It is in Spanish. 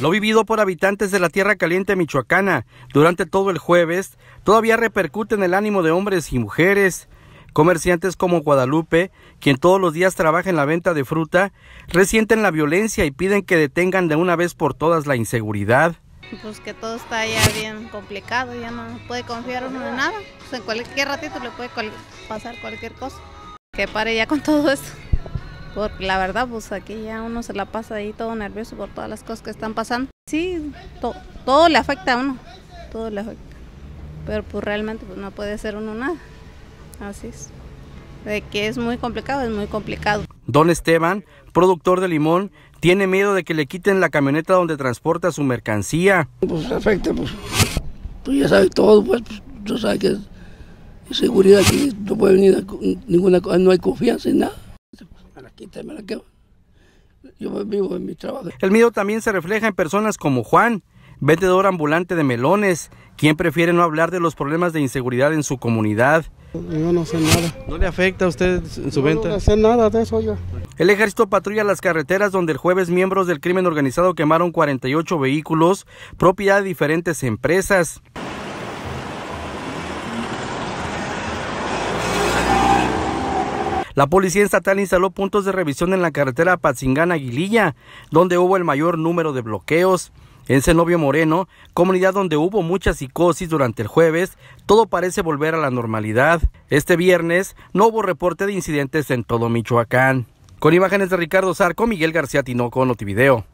Lo vivido por habitantes de la Tierra Caliente michoacana durante todo el jueves todavía repercute en el ánimo de hombres y mujeres. Comerciantes como Guadalupe, quien todos los días trabaja en la venta de fruta, resienten la violencia y piden que detengan de una vez por todas la inseguridad. Pues que todo está ya bien complicado, ya no puede confiar en nada. Pues en cualquier ratito le puede pasar cualquier cosa. Que pare ya con todo eso porque la verdad pues aquí ya uno se la pasa ahí todo nervioso por todas las cosas que están pasando. Sí, todo le afecta a uno, todo le afecta, pero pues realmente pues no puede hacer uno nada, así es. De que es muy complicado, es muy complicado. Don Esteban, productor de limón, tiene miedo de que le quiten la camioneta donde transporta su mercancía. Pues afecta, pues, tú pues, ya sabes todo, pues, tú pues, sabes que es seguridad aquí, no puede venir ninguna, cosa, no hay confianza en nada. El miedo también se refleja en personas como Juan, vendedor ambulante de melones, quien prefiere no hablar de los problemas de inseguridad en su comunidad. no le afecta a usted su venta? no nada de eso yo. El ejército patrulla las carreteras donde el jueves miembros del crimen organizado quemaron 48 vehículos, propiedad de diferentes empresas. La policía estatal instaló puntos de revisión en la carretera Patzingán-Aguililla, donde hubo el mayor número de bloqueos. En Cenovio Moreno, comunidad donde hubo mucha psicosis durante el jueves, todo parece volver a la normalidad. Este viernes no hubo reporte de incidentes en todo Michoacán. Con imágenes de Ricardo Zarco, Miguel García Tinoco, Notivideo.